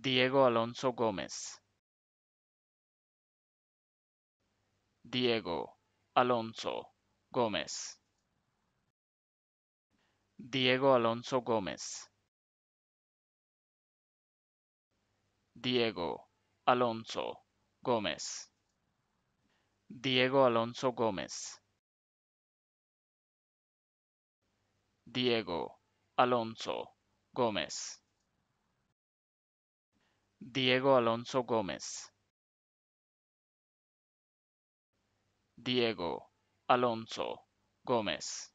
Diego Alonso Gómez. Diego Alonso Gómez. Diego Alonso Gómez. Diego Alonso Gómez. Diego Alonso Gómez. Diego Alonso Gómez. Diego Alonso Gómez Diego Alonso Gómez